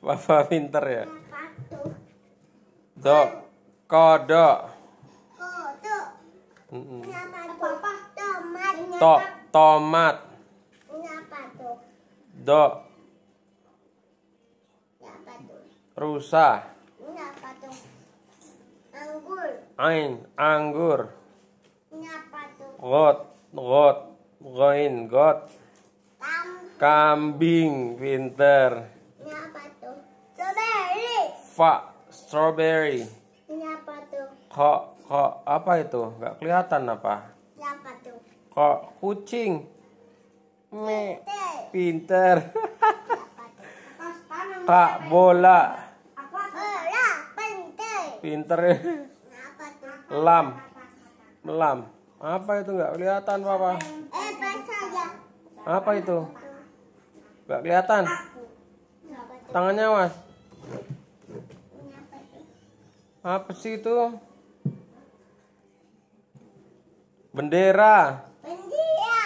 Papa pinter ya. Do. kodok Kodo. Tomat. Dok. Tomat. Rusa. Ain. Anggur. Got. Got. Goin. Got. Kambing. Pinter. Fa strawberry. Ini apa tuh? Ko ko apa itu? Gak kelihatan apa? Ini apa tuh? Ko kucing. Me pinter. Kak ya? bola. Bola pinter. Pinter. Lam. Lam. Apa itu nggak kelihatan papa? Eh, apa itu? Nggak kelihatan. Tangannya mas apa sih itu bendera bendera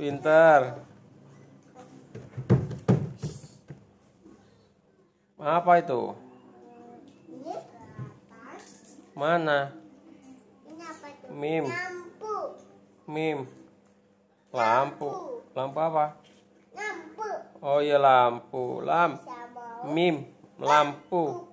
pintar apa itu mana mim mim lampu lampu apa lampu oh iya lampu lampu mim lampu